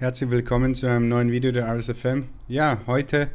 Herzlich willkommen zu einem neuen Video der RSFM. Ja, heute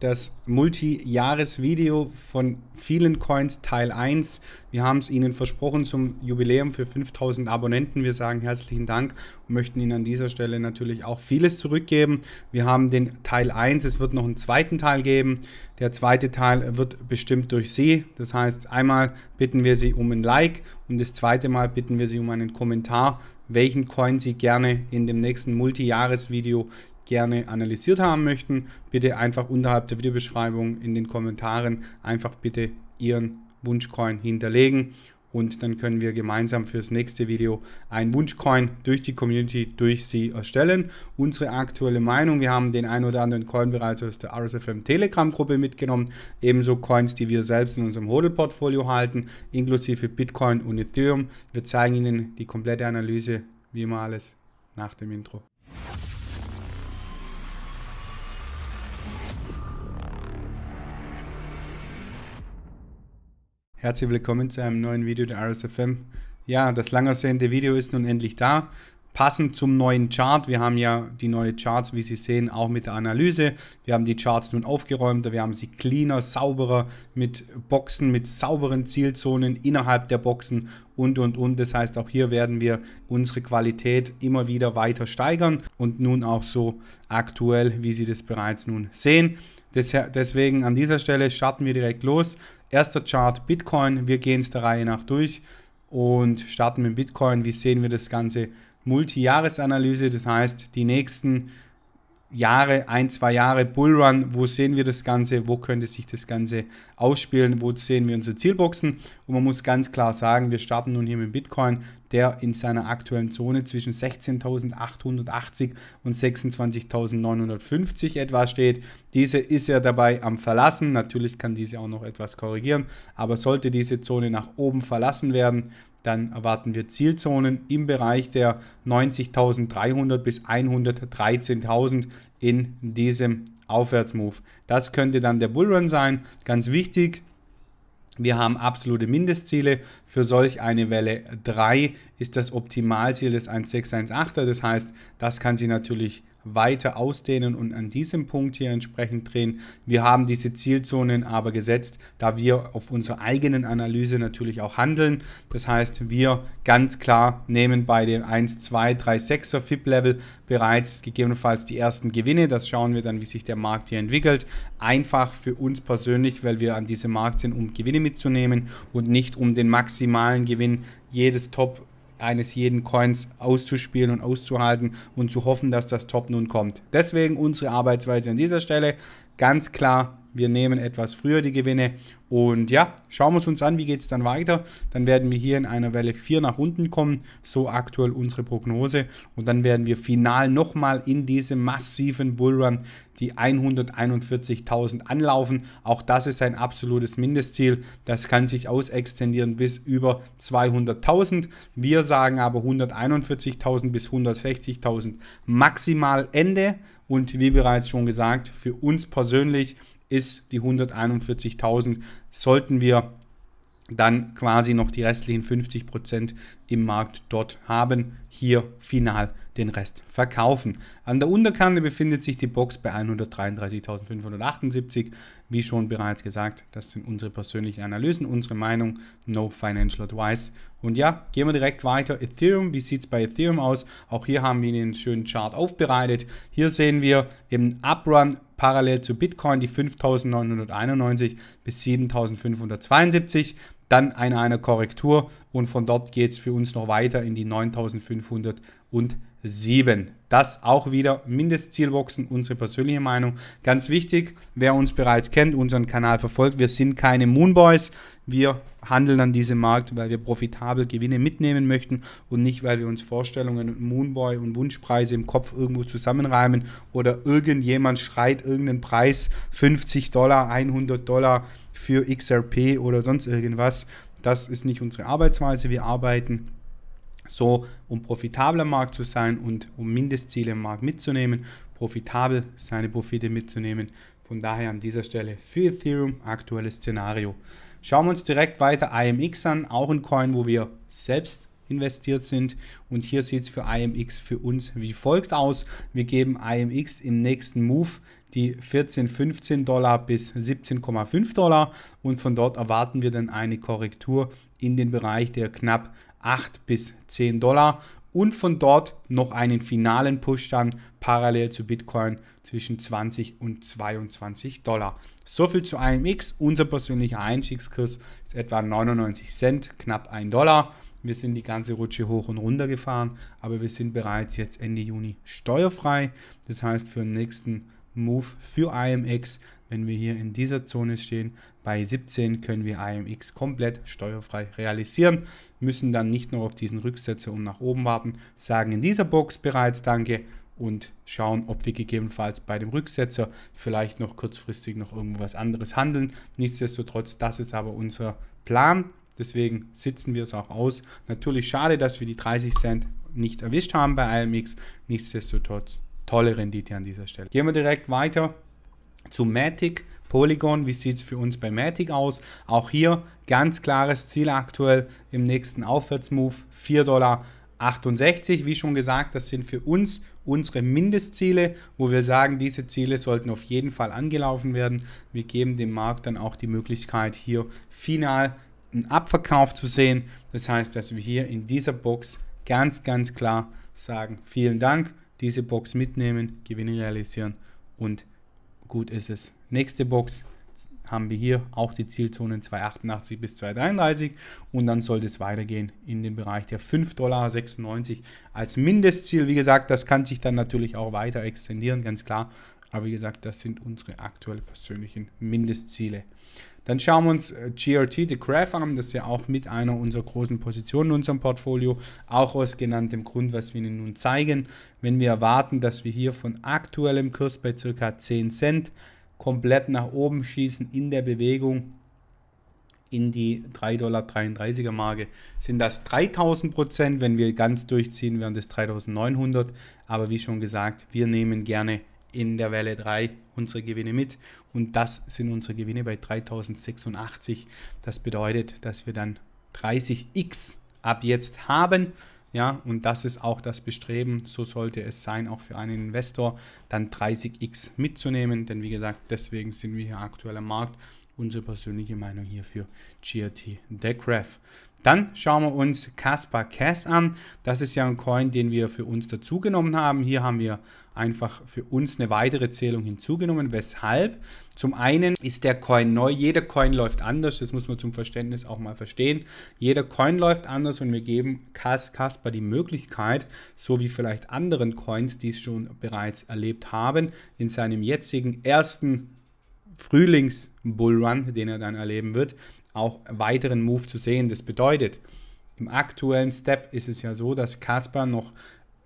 das Multi-Jahres-Video von vielen Coins Teil 1. Wir haben es Ihnen versprochen zum Jubiläum für 5000 Abonnenten. Wir sagen herzlichen Dank und möchten Ihnen an dieser Stelle natürlich auch vieles zurückgeben. Wir haben den Teil 1, es wird noch einen zweiten Teil geben. Der zweite Teil wird bestimmt durch Sie. Das heißt, einmal bitten wir Sie um ein Like und das zweite Mal bitten wir Sie um einen Kommentar welchen Coin Sie gerne in dem nächsten Multi-Jahres-Video gerne analysiert haben möchten, bitte einfach unterhalb der Videobeschreibung in den Kommentaren einfach bitte Ihren Wunschcoin hinterlegen und dann können wir gemeinsam fürs nächste Video einen Wunschcoin durch die Community, durch Sie erstellen. Unsere aktuelle Meinung, wir haben den ein oder anderen Coin bereits aus der RSFM Telegram Gruppe mitgenommen, ebenso Coins, die wir selbst in unserem Hodel Portfolio halten, inklusive Bitcoin und Ethereum. Wir zeigen Ihnen die komplette Analyse, wie immer alles nach dem Intro. Herzlich willkommen zu einem neuen Video der RSFM. Ja, das lang Video ist nun endlich da. Passend zum neuen Chart. Wir haben ja die neuen Charts, wie Sie sehen, auch mit der Analyse. Wir haben die Charts nun aufgeräumter, wir haben sie cleaner, sauberer, mit Boxen, mit sauberen Zielzonen innerhalb der Boxen und, und, und. Das heißt, auch hier werden wir unsere Qualität immer wieder weiter steigern und nun auch so aktuell, wie Sie das bereits nun sehen. Deswegen an dieser Stelle starten wir direkt los. Erster Chart Bitcoin. Wir gehen es der Reihe nach durch und starten mit Bitcoin. Wie sehen wir das Ganze? Multi-Jahres-Analyse, das heißt die nächsten Jahre, ein, zwei Jahre Bullrun, wo sehen wir das Ganze, wo könnte sich das Ganze ausspielen, wo sehen wir unsere Zielboxen. Und man muss ganz klar sagen, wir starten nun hier mit Bitcoin, der in seiner aktuellen Zone zwischen 16.880 und 26.950 etwa steht. Diese ist er dabei am Verlassen. Natürlich kann diese auch noch etwas korrigieren, aber sollte diese Zone nach oben verlassen werden, dann erwarten wir Zielzonen im Bereich der 90.300 bis 113.000 in diesem Aufwärtsmove. Das könnte dann der Bullrun sein. Ganz wichtig, wir haben absolute Mindestziele. Für solch eine Welle 3 ist das Optimalziel des 1618er. Das heißt, das kann sich natürlich weiter ausdehnen und an diesem Punkt hier entsprechend drehen. Wir haben diese Zielzonen aber gesetzt, da wir auf unserer eigenen Analyse natürlich auch handeln. Das heißt, wir ganz klar nehmen bei dem 1, 2, 3, 6er FIP-Level bereits gegebenenfalls die ersten Gewinne. Das schauen wir dann, wie sich der Markt hier entwickelt. Einfach für uns persönlich, weil wir an diesem Markt sind, um Gewinne mitzunehmen und nicht um den maximalen Gewinn jedes Top eines jeden Coins auszuspielen und auszuhalten und zu hoffen, dass das Top nun kommt. Deswegen unsere Arbeitsweise an dieser Stelle ganz klar wir nehmen etwas früher die Gewinne. Und ja, schauen wir es uns an, wie geht es dann weiter. Dann werden wir hier in einer Welle 4 nach unten kommen. So aktuell unsere Prognose. Und dann werden wir final nochmal in diesem massiven Bullrun die 141.000 anlaufen. Auch das ist ein absolutes Mindestziel. Das kann sich ausextendieren bis über 200.000. Wir sagen aber 141.000 bis 160.000 maximal Ende. Und wie bereits schon gesagt, für uns persönlich ist die 141.000. Sollten wir dann quasi noch die restlichen 50% im Markt dort haben, hier final den Rest verkaufen. An der Unterkante befindet sich die Box bei 133.578. Wie schon bereits gesagt, das sind unsere persönlichen Analysen, unsere Meinung, no financial advice. Und ja, gehen wir direkt weiter. Ethereum, wie sieht es bei Ethereum aus? Auch hier haben wir einen schönen Chart aufbereitet. Hier sehen wir im Uprun parallel zu Bitcoin die 5.991 bis 7.572, dann eine, eine Korrektur und von dort geht es für uns noch weiter in die 9.507. Das auch wieder Mindestzielboxen, unsere persönliche Meinung. Ganz wichtig, wer uns bereits kennt, unseren Kanal verfolgt, wir sind keine Moonboys, wir handeln an diesem Markt, weil wir profitabel Gewinne mitnehmen möchten und nicht, weil wir uns Vorstellungen und Moonboy und Wunschpreise im Kopf irgendwo zusammenreimen oder irgendjemand schreit irgendeinen Preis 50 Dollar, 100 Dollar für XRP oder sonst irgendwas. Das ist nicht unsere Arbeitsweise. Wir arbeiten so, um profitabler Markt zu sein und um Mindestziele im Markt mitzunehmen, profitabel seine Profite mitzunehmen. Von daher an dieser Stelle für Ethereum aktuelles Szenario. Schauen wir uns direkt weiter IMX an, auch ein Coin, wo wir selbst investiert sind. Und hier sieht es für IMX für uns wie folgt aus. Wir geben IMX im nächsten Move die 14, 15 Dollar bis 17,5 Dollar und von dort erwarten wir dann eine Korrektur in den Bereich der knapp 8 bis 10 Dollar und von dort noch einen finalen Push dann parallel zu Bitcoin zwischen 20 und 22 Dollar. So viel zu IMX. Unser persönlicher Einstiegskurs ist etwa 99 Cent, knapp 1 Dollar. Wir sind die ganze Rutsche hoch und runter gefahren, aber wir sind bereits jetzt Ende Juni steuerfrei. Das heißt, für den nächsten Move für IMX wenn wir hier in dieser Zone stehen. Bei 17 können wir AMX komplett steuerfrei realisieren, müssen dann nicht noch auf diesen Rücksetzer und nach oben warten, sagen in dieser Box bereits Danke und schauen, ob wir gegebenenfalls bei dem Rücksetzer vielleicht noch kurzfristig noch irgendwas anderes handeln. Nichtsdestotrotz, das ist aber unser Plan. Deswegen sitzen wir es auch aus. Natürlich schade, dass wir die 30 Cent nicht erwischt haben bei AMX. Nichtsdestotrotz, tolle Rendite an dieser Stelle. Gehen wir direkt weiter zu Matic. Polygon, wie sieht es für uns bei Matic aus? Auch hier ganz klares Ziel aktuell im nächsten Aufwärtsmove 4,68 Dollar Wie schon gesagt, das sind für uns unsere Mindestziele, wo wir sagen, diese Ziele sollten auf jeden Fall angelaufen werden. Wir geben dem Markt dann auch die Möglichkeit, hier final einen Abverkauf zu sehen. Das heißt, dass wir hier in dieser Box ganz, ganz klar sagen, vielen Dank, diese Box mitnehmen, Gewinne realisieren und gut ist es. Nächste Box haben wir hier auch die Zielzonen 288 bis 233 und dann sollte es weitergehen in den Bereich der 5,96 Dollar als Mindestziel. Wie gesagt, das kann sich dann natürlich auch weiter extendieren, ganz klar. Aber wie gesagt, das sind unsere aktuell persönlichen Mindestziele. Dann schauen wir uns äh, GRT, The Graph an. Das ist ja auch mit einer unserer großen Positionen in unserem Portfolio. Auch aus genanntem Grund, was wir Ihnen nun zeigen. Wenn wir erwarten, dass wir hier von aktuellem Kurs bei ca. 10 Cent komplett nach oben schießen in der Bewegung in die 3,33 Dollar Marke, sind das 3000 Prozent. Wenn wir ganz durchziehen, wären das 3900. Aber wie schon gesagt, wir nehmen gerne in der Welle 3 unsere Gewinne mit. Und das sind unsere Gewinne bei 3086. Das bedeutet, dass wir dann 30x ab jetzt haben. Ja, und das ist auch das Bestreben, so sollte es sein, auch für einen Investor, dann 30x mitzunehmen. Denn wie gesagt, deswegen sind wir hier aktuell am Markt. Unsere persönliche Meinung hierfür GRT Decref. Dann schauen wir uns Casper Cass an. Das ist ja ein Coin, den wir für uns dazugenommen haben. Hier haben wir einfach für uns eine weitere Zählung hinzugenommen. Weshalb? Zum einen ist der Coin neu. Jeder Coin läuft anders. Das muss man zum Verständnis auch mal verstehen. Jeder Coin läuft anders und wir geben Casper die Möglichkeit, so wie vielleicht anderen Coins, die es schon bereits erlebt haben, in seinem jetzigen ersten Frühlings-Bullrun, den er dann erleben wird, auch weiteren Move zu sehen. Das bedeutet, im aktuellen Step ist es ja so, dass Casper noch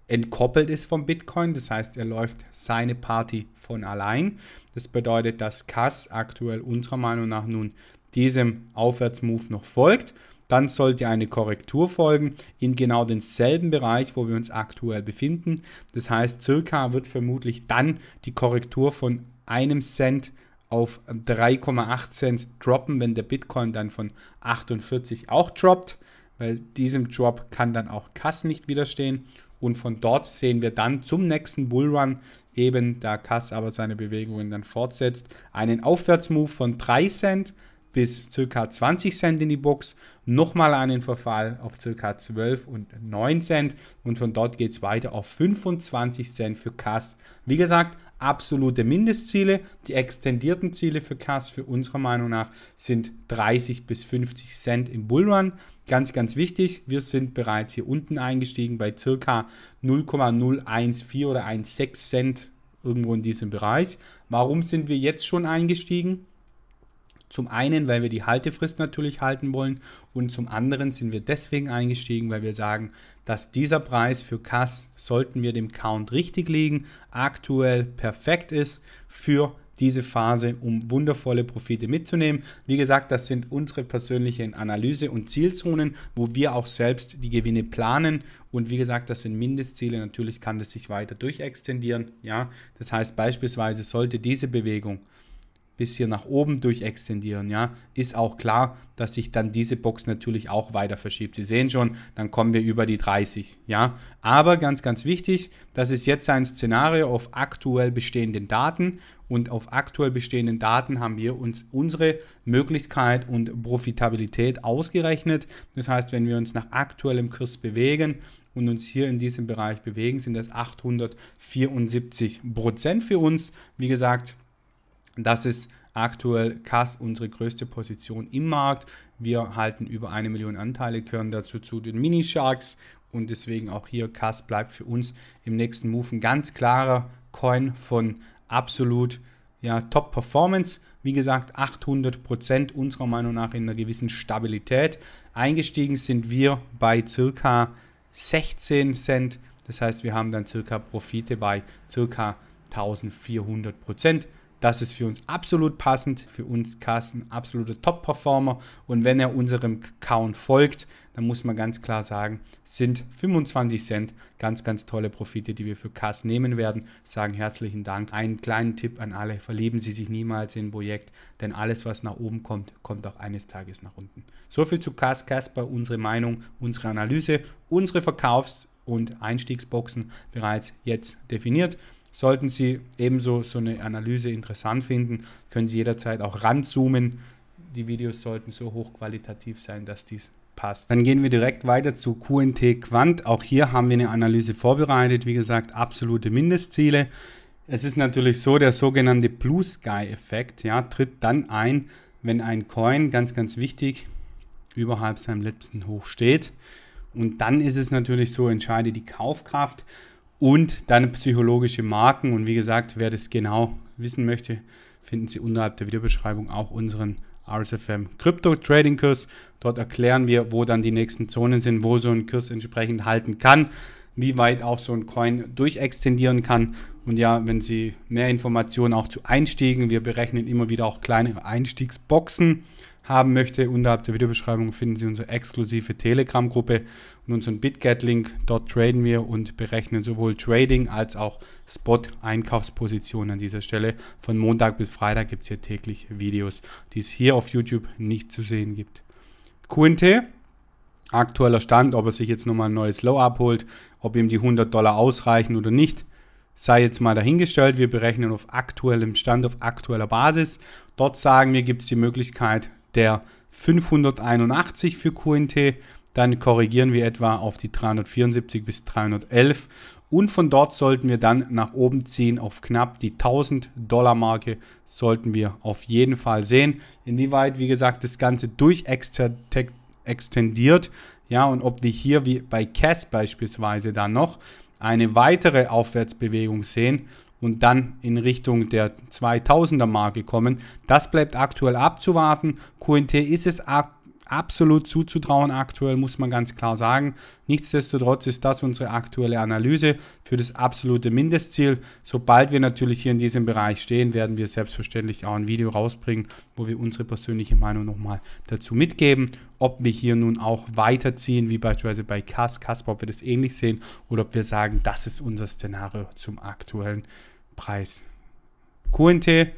entkoppelt ist vom Bitcoin. Das heißt, er läuft seine Party von allein. Das bedeutet, dass Cas aktuell unserer Meinung nach nun diesem Aufwärtsmove noch folgt. Dann sollte eine Korrektur folgen in genau denselben Bereich, wo wir uns aktuell befinden. Das heißt, circa wird vermutlich dann die Korrektur von einem Cent auf 3,8 Cent droppen, wenn der Bitcoin dann von 48 auch droppt, weil diesem Drop kann dann auch Kass nicht widerstehen. Und von dort sehen wir dann zum nächsten Bullrun, eben da Kass aber seine Bewegungen dann fortsetzt, einen Aufwärtsmove von 3 Cent bis ca. 20 Cent in die Box, nochmal einen Verfall auf ca. 12 und 9 Cent und von dort geht es weiter auf 25 Cent für Kass. Wie gesagt, absolute Mindestziele. Die extendierten Ziele für CAS für unserer Meinung nach sind 30 bis 50 Cent im Bullrun. Ganz, ganz wichtig, wir sind bereits hier unten eingestiegen bei circa 0,014 oder 1,6 Cent irgendwo in diesem Bereich. Warum sind wir jetzt schon eingestiegen? Zum einen, weil wir die Haltefrist natürlich halten wollen und zum anderen sind wir deswegen eingestiegen, weil wir sagen, dass dieser Preis für Kass, sollten wir dem Count richtig liegen, aktuell perfekt ist für diese Phase, um wundervolle Profite mitzunehmen. Wie gesagt, das sind unsere persönlichen Analyse- und Zielzonen, wo wir auch selbst die Gewinne planen. Und wie gesagt, das sind Mindestziele. Natürlich kann das sich weiter durchextendieren. Ja, das heißt beispielsweise sollte diese Bewegung bis hier nach oben durchextendieren, ja, ist auch klar, dass sich dann diese Box natürlich auch weiter verschiebt. Sie sehen schon, dann kommen wir über die 30, ja. Aber ganz, ganz wichtig, das ist jetzt ein Szenario auf aktuell bestehenden Daten und auf aktuell bestehenden Daten haben wir uns unsere Möglichkeit und Profitabilität ausgerechnet. Das heißt, wenn wir uns nach aktuellem Kurs bewegen, und uns hier in diesem Bereich bewegen, sind das 874 Prozent für uns. Wie gesagt, das ist aktuell CAS unsere größte Position im Markt. Wir halten über eine Million Anteile, gehören dazu zu den Mini-Sharks und deswegen auch hier CAS bleibt für uns im nächsten Move ein ganz klarer Coin von absolut ja, Top-Performance. Wie gesagt, 800% unserer Meinung nach in einer gewissen Stabilität. Eingestiegen sind wir bei circa 16 Cent. Das heißt, wir haben dann circa Profite bei circa 1400 das ist für uns absolut passend. Für uns Carsten absoluter Top-Performer. Und wenn er unserem Count folgt, dann muss man ganz klar sagen, sind 25 Cent ganz, ganz tolle Profite, die wir für Carsten nehmen werden. Sagen herzlichen Dank. Einen kleinen Tipp an alle, verlieben Sie sich niemals in ein Projekt, denn alles, was nach oben kommt, kommt auch eines Tages nach unten. So viel zu Carsten Casper, unsere Meinung, unsere Analyse, unsere Verkaufs- und Einstiegsboxen bereits jetzt definiert. Sollten Sie ebenso so eine Analyse interessant finden, können Sie jederzeit auch ranzoomen. Die Videos sollten so hochqualitativ sein, dass dies passt. Dann gehen wir direkt weiter zu QNT Quant. Auch hier haben wir eine Analyse vorbereitet. Wie gesagt, absolute Mindestziele. Es ist natürlich so, der sogenannte Blue Sky Effekt ja, tritt dann ein, wenn ein Coin, ganz, ganz wichtig, überhalb seinem letzten Hoch steht. Und dann ist es natürlich so, entscheide die Kaufkraft und dann psychologische Marken. Und wie gesagt, wer das genau wissen möchte, finden Sie unterhalb der Videobeschreibung auch unseren RSFM Crypto Trading Kurs. Dort erklären wir, wo dann die nächsten Zonen sind, wo so ein Kurs entsprechend halten kann, wie weit auch so ein Coin durchextendieren kann. Und ja, wenn Sie mehr Informationen auch zu Einstiegen, wir berechnen immer wieder auch kleine Einstiegsboxen haben möchte. Unterhalb der Videobeschreibung finden Sie unsere exklusive Telegram-Gruppe und unseren BitGet-Link. Dort traden wir und berechnen sowohl Trading als auch Spot-Einkaufspositionen an dieser Stelle. Von Montag bis Freitag gibt es hier täglich Videos, die es hier auf YouTube nicht zu sehen gibt. QNT, aktueller Stand, ob er sich jetzt nochmal ein neues Low abholt, ob ihm die 100 Dollar ausreichen oder nicht sei jetzt mal dahingestellt. Wir berechnen auf aktuellem Stand, auf aktueller Basis. Dort sagen wir, gibt es die Möglichkeit, der 581 für QNT. Dann korrigieren wir etwa auf die 374 bis 311 und von dort sollten wir dann nach oben ziehen auf knapp die 1000 Dollar Marke sollten wir auf jeden Fall sehen. Inwieweit, wie gesagt, das Ganze durchextendiert, ja, und ob wir hier wie bei CAS beispielsweise dann noch eine weitere Aufwärtsbewegung sehen und dann in Richtung der 2000er Marke kommen. Das bleibt aktuell abzuwarten. QNT ist es ab absolut zuzutrauen aktuell, muss man ganz klar sagen. Nichtsdestotrotz ist das unsere aktuelle Analyse für das absolute Mindestziel. Sobald wir natürlich hier in diesem Bereich stehen, werden wir selbstverständlich auch ein Video rausbringen, wo wir unsere persönliche Meinung nochmal dazu mitgeben, ob wir hier nun auch weiterziehen, wie beispielsweise bei Cas, Casper, ob wir das ähnlich sehen oder ob wir sagen, das ist unser Szenario zum aktuellen Preis. QNT, in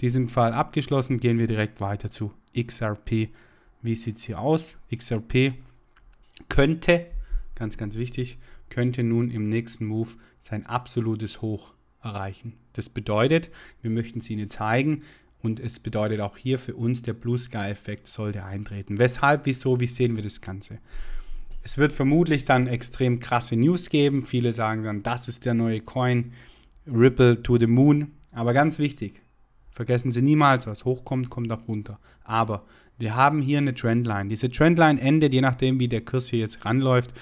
diesem Fall abgeschlossen, gehen wir direkt weiter zu XRP. Wie sieht es hier aus? XRP könnte, ganz, ganz wichtig, könnte nun im nächsten Move sein absolutes Hoch erreichen. Das bedeutet, wir möchten es Ihnen zeigen und es bedeutet auch hier für uns, der Blue Sky Effekt sollte eintreten. Weshalb, wieso, wie sehen wir das Ganze? Es wird vermutlich dann extrem krasse News geben. Viele sagen dann, das ist der neue Coin. Ripple to the Moon. Aber ganz wichtig, vergessen Sie niemals, was hochkommt, kommt auch runter. Aber wir haben hier eine Trendline. Diese Trendline endet, je nachdem, wie der Kurs hier jetzt ranläuft,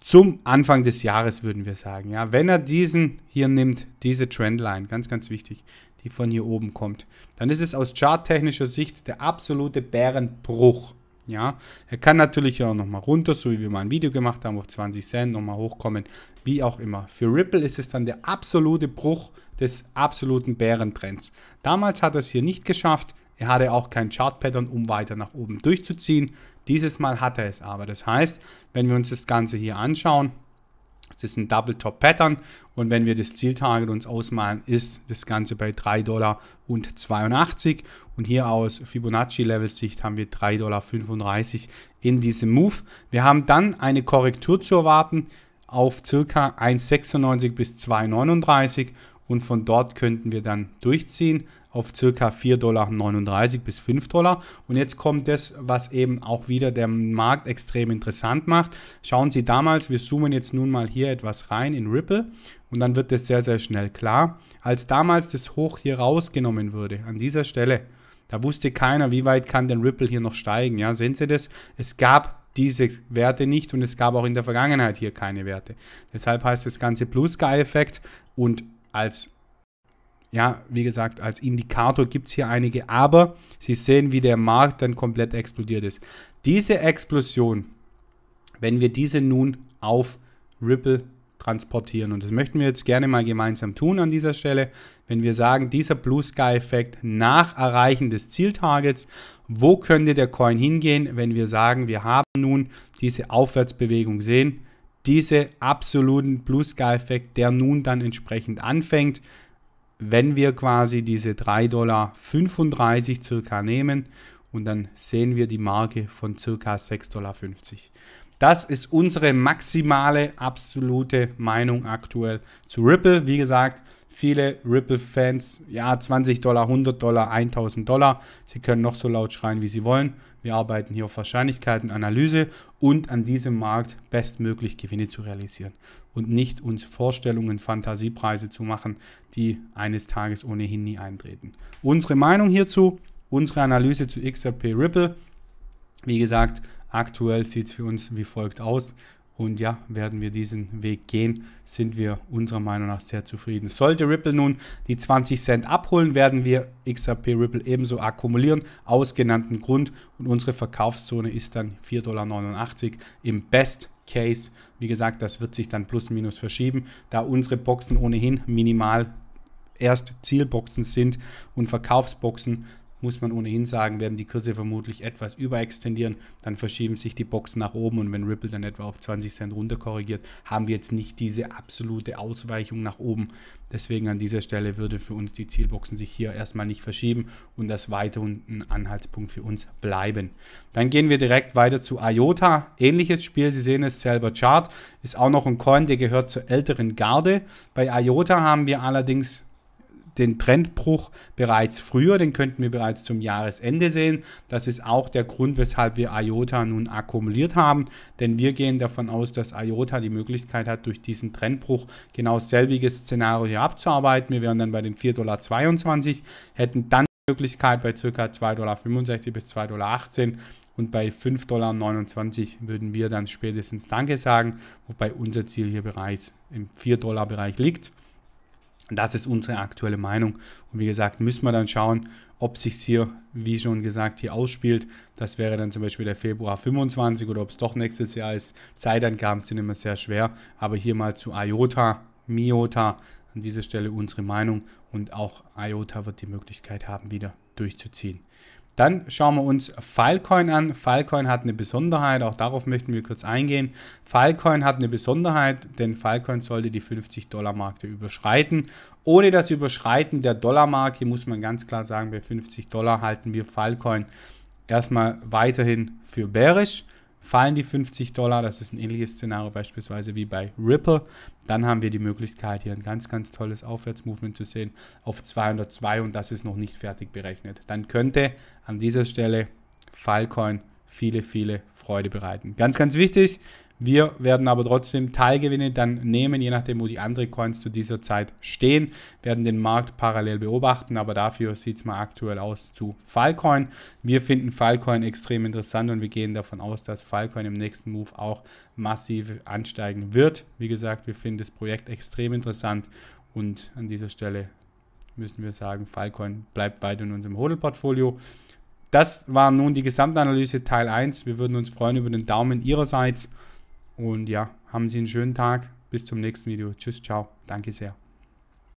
zum Anfang des Jahres, würden wir sagen. Ja, wenn er diesen hier nimmt, diese Trendline, ganz, ganz wichtig, die von hier oben kommt, dann ist es aus charttechnischer Sicht der absolute Bärenbruch. Ja, er kann natürlich auch nochmal runter, so wie wir mal ein Video gemacht haben, auf 20 Cent nochmal hochkommen, wie auch immer. Für Ripple ist es dann der absolute Bruch des absoluten Bärentrends. Damals hat er es hier nicht geschafft. Er hatte auch kein Chart-Pattern, um weiter nach oben durchzuziehen. Dieses Mal hat er es aber. Das heißt, wenn wir uns das Ganze hier anschauen, es ist ein Double Top Pattern und wenn wir das Zieltarget uns ausmalen, ist das Ganze bei 3,82 Dollar und hier aus Fibonacci Level Sicht haben wir 3,35 Dollar in diesem Move. Wir haben dann eine Korrektur zu erwarten auf circa 1,96 bis 2,39 und von dort könnten wir dann durchziehen auf ca. 4,39 Dollar bis 5 Dollar. Und jetzt kommt das, was eben auch wieder der Markt extrem interessant macht. Schauen Sie damals, wir zoomen jetzt nun mal hier etwas rein in Ripple und dann wird das sehr, sehr schnell klar. Als damals das Hoch hier rausgenommen wurde, an dieser Stelle, da wusste keiner, wie weit kann denn Ripple hier noch steigen. Ja, sehen Sie das? Es gab diese Werte nicht und es gab auch in der Vergangenheit hier keine Werte. Deshalb heißt das Ganze Blue Sky Effekt und als ja, wie gesagt, als Indikator gibt es hier einige, aber Sie sehen, wie der Markt dann komplett explodiert ist. Diese Explosion, wenn wir diese nun auf Ripple transportieren, und das möchten wir jetzt gerne mal gemeinsam tun an dieser Stelle, wenn wir sagen, dieser Blue Sky Effekt nach Erreichen des Zieltargets, wo könnte der Coin hingehen, wenn wir sagen, wir haben nun diese Aufwärtsbewegung sehen, diese absoluten Blue Sky Effekt, der nun dann entsprechend anfängt, wenn wir quasi diese 3,35 Dollar circa nehmen und dann sehen wir die Marke von circa 6,50 Dollar. Das ist unsere maximale absolute Meinung aktuell zu Ripple. Wie gesagt, viele Ripple-Fans, ja, 20 Dollar, 100 Dollar, 1000 Dollar. Sie können noch so laut schreien, wie sie wollen. Wir arbeiten hier auf Wahrscheinlichkeiten, Analyse und an diesem Markt bestmöglich Gewinne zu realisieren und nicht uns Vorstellungen, Fantasiepreise zu machen, die eines Tages ohnehin nie eintreten. Unsere Meinung hierzu, unsere Analyse zu XRP Ripple, wie gesagt, aktuell sieht es für uns wie folgt aus und ja, werden wir diesen Weg gehen, sind wir unserer Meinung nach sehr zufrieden. Sollte Ripple nun die 20 Cent abholen, werden wir XRP Ripple ebenso akkumulieren, aus genanntem Grund. Und unsere Verkaufszone ist dann 4,89 Dollar im Best Case. Wie gesagt, das wird sich dann plus minus verschieben, da unsere Boxen ohnehin minimal erst Zielboxen sind und Verkaufsboxen muss man ohnehin sagen, werden die Kurse vermutlich etwas überextendieren. Dann verschieben sich die Boxen nach oben und wenn Ripple dann etwa auf 20 Cent runter korrigiert, haben wir jetzt nicht diese absolute Ausweichung nach oben. Deswegen an dieser Stelle würde für uns die Zielboxen sich hier erstmal nicht verschieben und das weiterhin ein Anhaltspunkt für uns bleiben. Dann gehen wir direkt weiter zu IOTA. Ähnliches Spiel, Sie sehen es selber Chart. Ist auch noch ein Coin, der gehört zur älteren Garde. Bei IOTA haben wir allerdings den Trendbruch bereits früher, den könnten wir bereits zum Jahresende sehen. Das ist auch der Grund, weshalb wir IOTA nun akkumuliert haben, denn wir gehen davon aus, dass IOTA die Möglichkeit hat, durch diesen Trendbruch genau selbiges Szenario hier abzuarbeiten. Wir wären dann bei den 4,22 Dollar, hätten dann die Möglichkeit bei ca. 2,65 Dollar bis 2,18 Dollar und bei 5,29 Dollar würden wir dann spätestens Danke sagen, wobei unser Ziel hier bereits im 4 Dollar Bereich liegt. Das ist unsere aktuelle Meinung. Und wie gesagt, müssen wir dann schauen, ob sich hier, wie schon gesagt, hier ausspielt. Das wäre dann zum Beispiel der Februar 25 oder ob es doch nächstes Jahr ist. Zeitangaben sind immer sehr schwer. Aber hier mal zu IOTA, MIOTA, an dieser Stelle unsere Meinung. Und auch IOTA wird die Möglichkeit haben, wieder durchzuziehen. Dann schauen wir uns Filecoin an. Filecoin hat eine Besonderheit, auch darauf möchten wir kurz eingehen. Filecoin hat eine Besonderheit, denn Filecoin sollte die 50-Dollar-Marke überschreiten. Ohne das Überschreiten der Dollar-Marke muss man ganz klar sagen, bei 50 Dollar halten wir Filecoin erstmal weiterhin für bärisch. Fallen die 50 Dollar, das ist ein ähnliches Szenario beispielsweise wie bei Ripple, dann haben wir die Möglichkeit, hier ein ganz, ganz tolles Aufwärtsmovement zu sehen auf 202 und das ist noch nicht fertig berechnet. Dann könnte an dieser Stelle Filecoin viele, viele Freude bereiten. Ganz, ganz wichtig, wir werden aber trotzdem Teilgewinne dann nehmen, je nachdem, wo die anderen Coins zu dieser Zeit stehen, werden den Markt parallel beobachten, aber dafür sieht es mal aktuell aus zu Filecoin. Wir finden Filecoin extrem interessant und wir gehen davon aus, dass Filecoin im nächsten Move auch massiv ansteigen wird. Wie gesagt, wir finden das Projekt extrem interessant und an dieser Stelle müssen wir sagen, Filecoin bleibt weiter in unserem Hodel-Portfolio. Das war nun die Gesamtanalyse Teil 1. Wir würden uns freuen über den Daumen Ihrerseits. Und ja, haben Sie einen schönen Tag. Bis zum nächsten Video. Tschüss, ciao. Danke sehr.